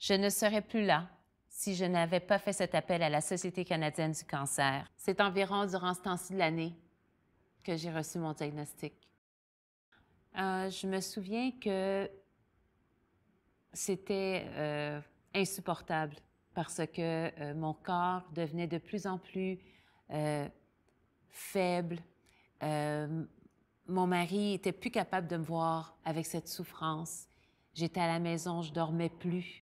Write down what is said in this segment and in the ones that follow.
Je ne serais plus là si je n'avais pas fait cet appel à la Société canadienne du cancer. C'est environ durant ce temps-ci de l'année que j'ai reçu mon diagnostic. Euh, je me souviens que c'était euh, insupportable parce que euh, mon corps devenait de plus en plus faible. mon mari était plus capable de me voir avec cette souffrance. J'étais à la maison, je dormais plus.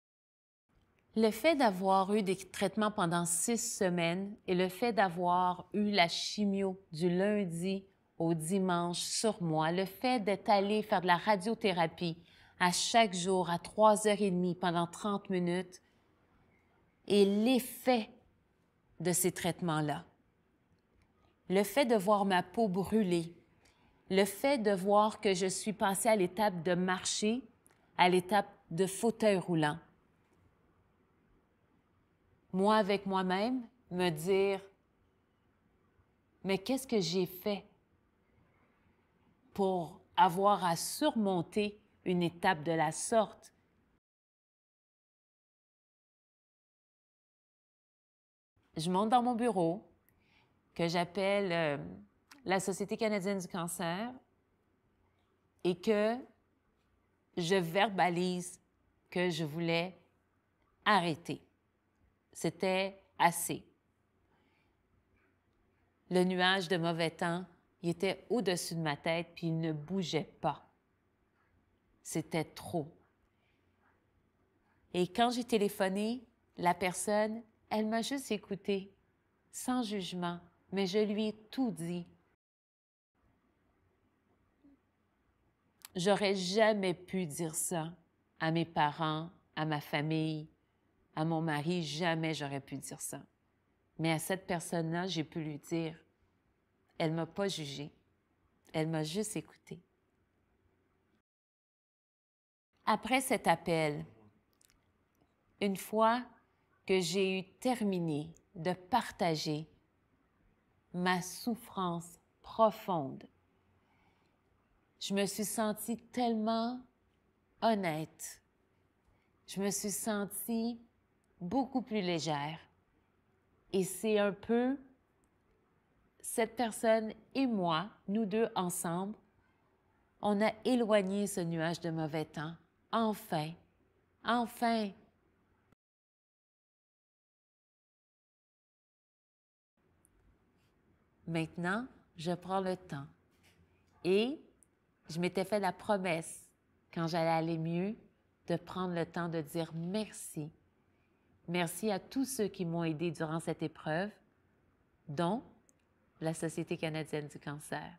Le fait d'avoir eu des traitements pendant six semaines et le fait d'avoir eu la chimio du lundi au dimanche sur moi, le fait d'être allé faire de la radiothérapie à chaque jour à 3h30 pendant 30 minutes et l'effet de ces traitements-là, le fait de voir ma peau brûler, le fait de voir que je suis passée à l'étape de marcher, à l'étape de fauteuil roulant, moi avec moi-même, me dire, mais qu'est-ce que j'ai fait pour avoir à surmonter une étape de la sorte? Je monte dans mon bureau, que j'appelle euh, la Société canadienne du cancer, et que je verbalise que je voulais arrêter. C'était assez. Le nuage de mauvais temps, il était au-dessus de ma tête, puis il ne bougeait pas. C'était trop. Et quand j'ai téléphoné, la personne, elle m'a juste écouté, sans jugement, mais je lui ai tout dit. J'aurais jamais pu dire ça à mes parents, à ma famille, à mon mari, jamais j'aurais pu dire ça. Mais à cette personne-là, j'ai pu lui dire. Elle m'a pas jugé. Elle m'a juste écoutée. Après cet appel, une fois que j'ai eu terminé de partager ma souffrance profonde, je me suis sentie tellement honnête. Je me suis sentie beaucoup plus légère. Et c'est un peu cette personne et moi, nous deux ensemble, on a éloigné ce nuage de mauvais temps. Enfin, enfin. Maintenant, je prends le temps. Et je m'étais fait la promesse, quand j'allais aller mieux, de prendre le temps de dire merci Merci à tous ceux qui m'ont aidé durant cette épreuve, dont la Société canadienne du cancer.